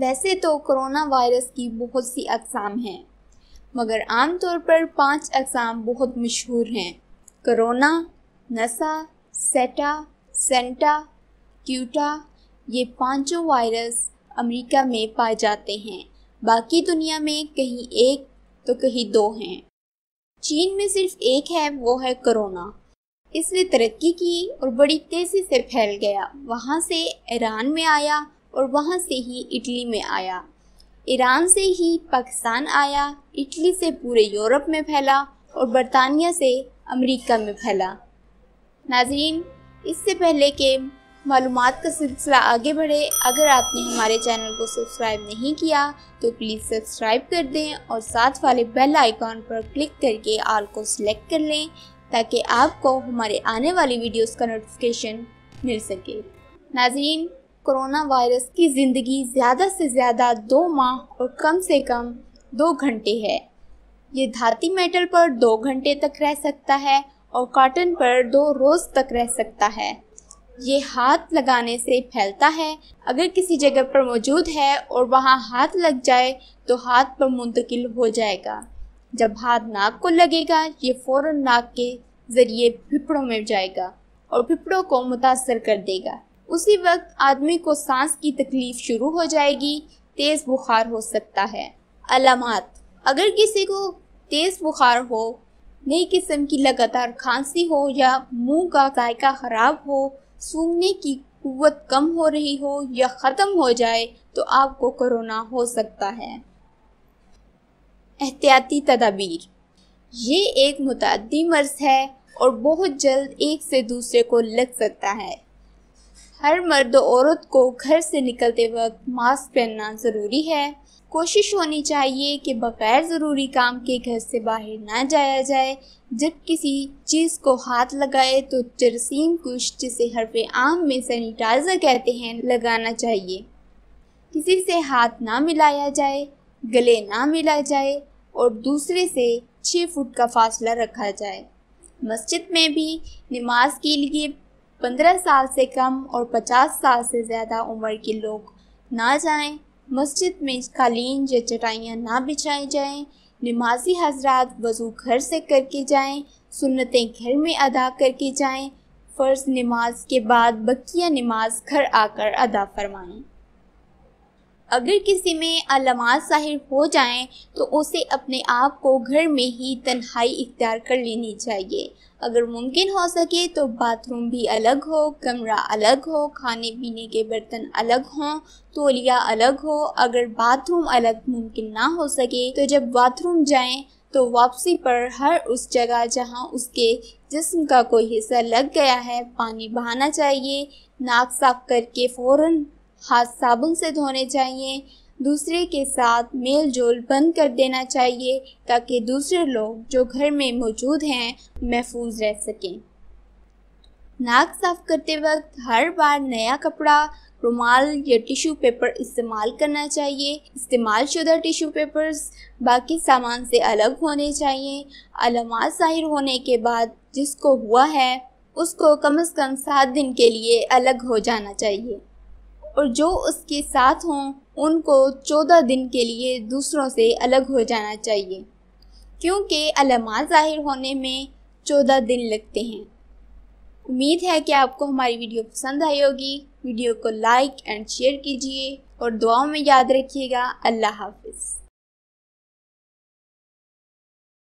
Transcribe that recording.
वैसे तो corona virus की बहुत सी अकसाम हैं मगर आमतौर पर पांच अकसाम बहुत मशहूर हैं करोना नसा सेटा सेंटा क्यूटा ये पांचों वायरस अमेरिका में पाए जाते हैं बाकी दुनिया में कहीं एक तो कहीं दो हैं चीन में सिर्फ एक है वो है कोरोना इसने तरक्की की और बड़ी तेज़ी से फैल गया वहाँ से ईरान में आया और वहाँ से ही इटली में आया ईरान से ही पाकिस्तान आया इटली से पूरे यूरोप में फैला और बरतानिया से अमेरिका में फैला नाजरीन इससे पहले के मालूम का सिलसिला आगे बढ़े अगर आपने हमारे चैनल को सब्सक्राइब नहीं किया तो प्लीज़ सब्सक्राइब कर दें और साथ वाले बेल आइकॉन पर क्लिक करके आल को सिलेक्ट कर लें ताकि आपको हमारे आने वाली वीडियोस का नोटिफिकेशन मिल सके नाजरीन कोरोना वायरस की ज़िंदगी ज़्यादा से ज़्यादा दो माह और कम से कम दो घंटे है ये धाती मेटल पर दो घंटे तक रह सकता है और कॉटन पर दो रोज़ तक रह सकता है ये हाथ लगाने से फैलता है अगर किसी जगह पर मौजूद है और वहाँ हाथ लग जाए तो हाथ पर मुंतकिल हो जाएगा जब हाथ नाक को लगेगा ये फ़ौर नाक के ज़रिए फिफड़ों में जाएगा और फिफड़ों को मुतासर कर देगा उसी वक्त आदमी को सांस की तकलीफ शुरू हो जाएगी तेज़ बुखार हो सकता है अलामत अगर किसी को तेज़ बुखार हो नई किस्म की लगातार खांसी हो या मुंह का जायका ख़राब हो सूंघने की कुत कम हो रही हो या ख़त्म हो जाए तो आपको कोरोना हो सकता है एहतियाती तदाबीर ये एक मुतदी मर्ज है और बहुत जल्द एक से दूसरे को लग सकता है हर मर्द औरत को घर से निकलते वक्त मास्क पहनना ज़रूरी है कोशिश होनी चाहिए कि बगैर ज़रूरी काम के घर से बाहर ना जाया जाए जब किसी चीज़ को हाथ लगाए तो जरसीम कुश जिसे हरफ आम में सैनिटाइज़र कहते हैं लगाना चाहिए किसी से हाथ ना मिलाया जाए गले ना मिला जाए और दूसरे से छः फुट का फासला रखा जाए मस्जिद में भी नमाज के लिए पंद्रह साल से कम और पचास साल से ज़्यादा उम्र के लोग ना जाएं, मस्जिद में कालीन या चटाइयाँ ना बिछाई जाएं, नमाजी हजरात वजू घर से करके जाएं, सुन्नतें घर में अदा करके जाएं, फ़र्ज़ नमाज के बाद बकिया नमाज घर आकर अदा फरमाएं अगर किसी में अलमात ज़ाहिर हो जाएं तो उसे अपने आप को घर में ही तन्हाई इख्तियार कर लेनी चाहिए अगर मुमकिन हो सके तो बाथरूम भी अलग हो कमरा अलग हो खाने पीने के बर्तन अलग हों तोलिया अलग हो अगर बाथरूम अलग मुमकिन ना हो सके तो जब बाथरूम जाएं तो वापसी पर हर उस जगह जहां उसके जिस्म का कोई हिस्सा लग गया है पानी बहाना चाहिए नाक साफ करके फ़ौर हाथ साबुन से धोने चाहिए दूसरे के साथ मेल जोल बंद कर देना चाहिए ताकि दूसरे लोग जो घर में मौजूद हैं महफूज रह सकें नाक साफ करते वक्त हर बार नया कपड़ा रुमाल या टिश्यू पेपर इस्तेमाल करना चाहिए इस्तेमाल शुदा टिश्यू पेपर्स बाकी सामान से अलग होने चाहिए अलमार ज़ाहिर होने के बाद जिसको हुआ है उसको कम अज़ कम सात दिन के लिए अलग हो जाना चाहिए और जो उसके साथ हों उनको चौदह दिन के लिए दूसरों से अलग हो जाना चाहिए क्योंकि अलमात ज़ाहिर होने में चौदह दिन लगते हैं उम्मीद है कि आपको हमारी वीडियो पसंद आई होगी वीडियो को लाइक एंड शेयर कीजिए और दुआओं में याद रखिएगा अल्लाह हाफिज़